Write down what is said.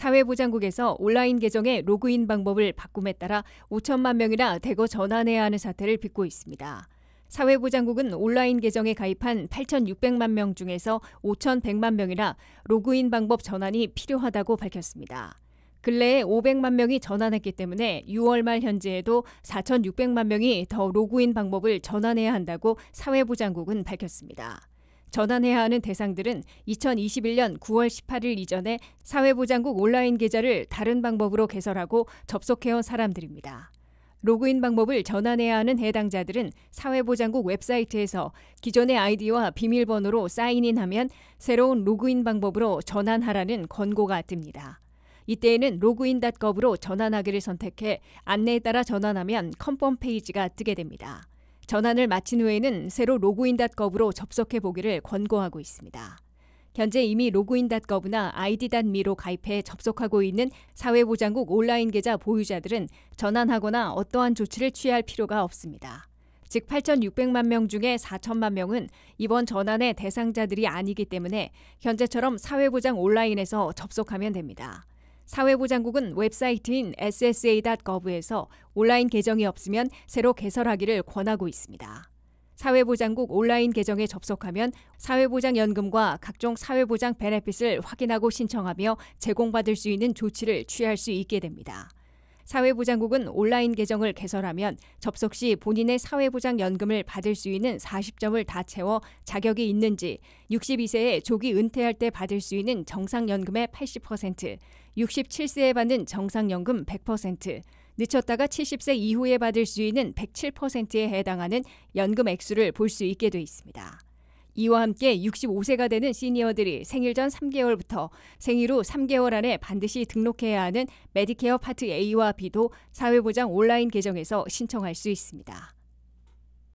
사회보장국에서 온라인 계정의 로그인 방법을 바꿈에 따라 5천만 명이나 대거 전환해야 하는 사태를 빚고 있습니다. 사회보장국은 온라인 계정에 가입한 8,600만 명 중에서 5,100만 명이나 로그인 방법 전환이 필요하다고 밝혔습니다. 근래에 500만 명이 전환했기 때문에 6월 말 현재에도 4,600만 명이 더 로그인 방법을 전환해야 한다고 사회보장국은 밝혔습니다. 전환해야 하는 대상들은 2021년 9월 18일 이전에 사회보장국 온라인 계좌를 다른 방법으로 개설하고 접속해온 사람들입니다. 로그인 방법을 전환해야 하는 해당자들은 사회보장국 웹사이트에서 기존의 아이디와 비밀번호로 사인인하면 새로운 로그인 방법으로 전환하라는 권고가 뜹니다. 이때에는 로그인.gov으로 전환하기를 선택해 안내에 따라 전환하면 컨펌 페이지가 뜨게 됩니다. 전환을 마친 후에는 새로 로그인닷거브로 접속해 보기를 권고하고 있습니다. 현재 이미 로그인닷거브나 아이디닷로 가입해 접속하고 있는 사회보장국 온라인 계좌 보유자들은 전환하거나 어떠한 조치를 취할 필요가 없습니다. 즉 8,600만 명 중에 4천만 명은 이번 전환의 대상자들이 아니기 때문에 현재처럼 사회보장 온라인에서 접속하면 됩니다. 사회보장국은 웹사이트인 ssa.gov에서 온라인 계정이 없으면 새로 개설하기를 권하고 있습니다. 사회보장국 온라인 계정에 접속하면 사회보장연금과 각종 사회보장 베네핏을 확인하고 신청하며 제공받을 수 있는 조치를 취할 수 있게 됩니다. 사회보장국은 온라인 계정을 개설하면 접속 시 본인의 사회보장연금을 받을 수 있는 40점을 다 채워 자격이 있는지, 62세에 조기 은퇴할 때 받을 수 있는 정상연금의 80%, 67세에 받는 정상연금 100%, 늦췄다가 70세 이후에 받을 수 있는 107%에 해당하는 연금 액수를 볼 수 있게 돼 있습니다. 이와 함께 65세가 되는 시니어들이 생일 전 3개월부터 생일 후 3개월 안에 반드시 등록해야 하는 메디케어 파트 A와 B도 사회보장 온라인 계정에서 신청할 수 있습니다.